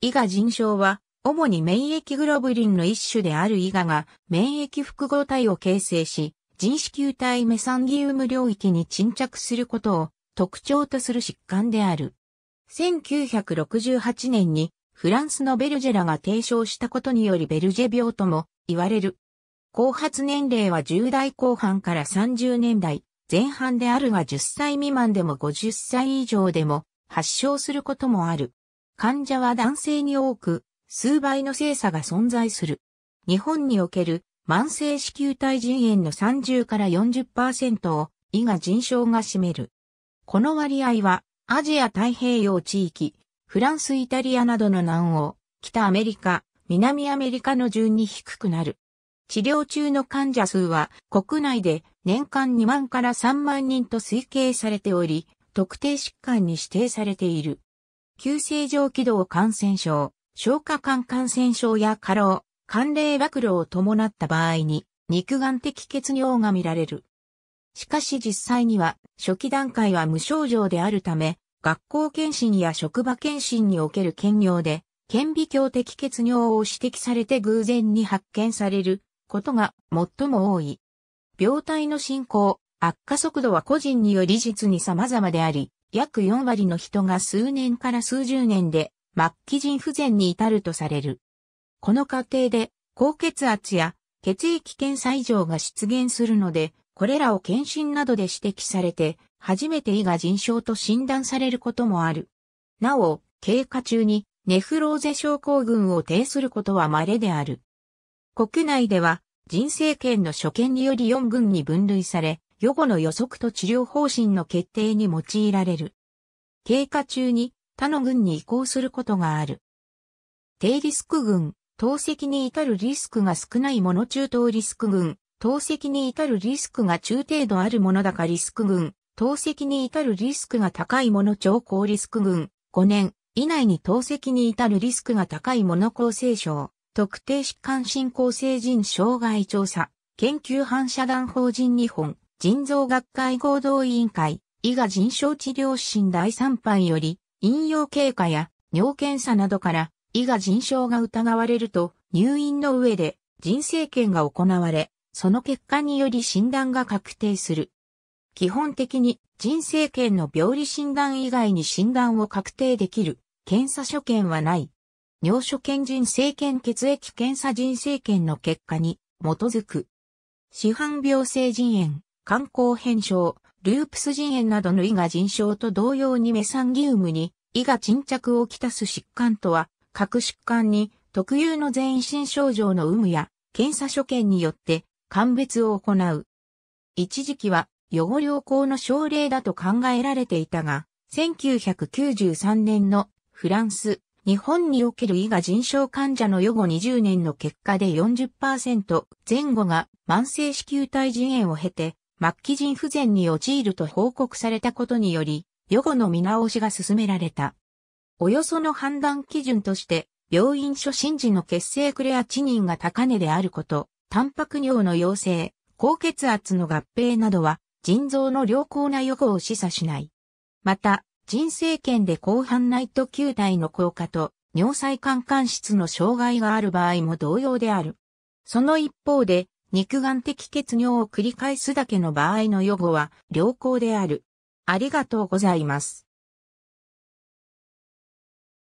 伊賀腎症は、主に免疫グロブリンの一種である伊賀が免疫複合体を形成し、腎子球体メサンギウム領域に沈着することを特徴とする疾患である。1968年にフランスのベルジェラが提唱したことによりベルジェ病とも言われる。後発年齢は10代後半から30年代前半であるが10歳未満でも50歳以上でも発症することもある。患者は男性に多く、数倍の性差が存在する。日本における慢性子宮体腎炎の30から40%を胃が腎症が占める。この割合はアジア太平洋地域、フランス、イタリアなどの南欧、北アメリカ、南アメリカの順に低くなる。治療中の患者数は国内で年間2万から3万人と推計されており、特定疾患に指定されている。急性上気道感染症、消化管感染症や過労、寒冷暴露を伴った場合に、肉眼的血尿が見られる。しかし実際には、初期段階は無症状であるため、学校検診や職場検診における検尿で、顕微鏡的血尿を指摘されて偶然に発見されることが最も多い。病態の進行、悪化速度は個人により実に様々であり、約4割の人が数年から数十年で末期腎不全に至るとされる。この過程で高血圧や血液検査異常が出現するので、これらを検診などで指摘されて、初めて胃が腎症と診断されることもある。なお、経過中にネフローゼ症候群を呈することは稀である。国内では、人生検の所見により4群に分類され、予後の予測と治療方針の決定に用いられる。経過中に他の群に移行することがある。低リスク群、透析に至るリスクが少ないもの中等リスク群、透析に至るリスクが中程度あるもの高リスク群、透析に至るリスクが高いもの超高リスク群、5年以内に透析に至るリスクが高いもの厚生症、特定疾患進行性人障害調査、研究反射団法人日本、腎臓学会合同委員会、伊賀腎症治療診第3班より、飲用経過や尿検査などから、伊賀腎症が疑われると、入院の上で腎生検が行われ、その結果により診断が確定する。基本的に腎生検の病理診断以外に診断を確定できる検査所見はない。尿所見腎生検血液検査腎生検の結果に基づく。市販病性腎炎。肝硬変症、ループス腎炎などの胃が腎症と同様にメサンギウムに胃が沈着をきたす疾患とは、各疾患に特有の全身症状の有無や検査所見によって鑑別を行う。一時期は予後良好の症例だと考えられていたが、1993年のフランス、日本における胃が腎症患者の予後20年の結果で40%前後が慢性子宮体腎炎を経て末期腎不全に陥ると報告されたことにより、予後の見直しが進められた。およその判断基準として、病院初診時の血清クレアチニンが高値であること、タンパク尿の陽性、高血圧の合併などは、腎臓の良好な予後を示唆しない。また、腎生検で広範内と球体の効果と、尿細管管質の障害がある場合も同様である。その一方で、肉眼的血尿を繰り返すだけの場合の予後は良好である。ありがとうございます。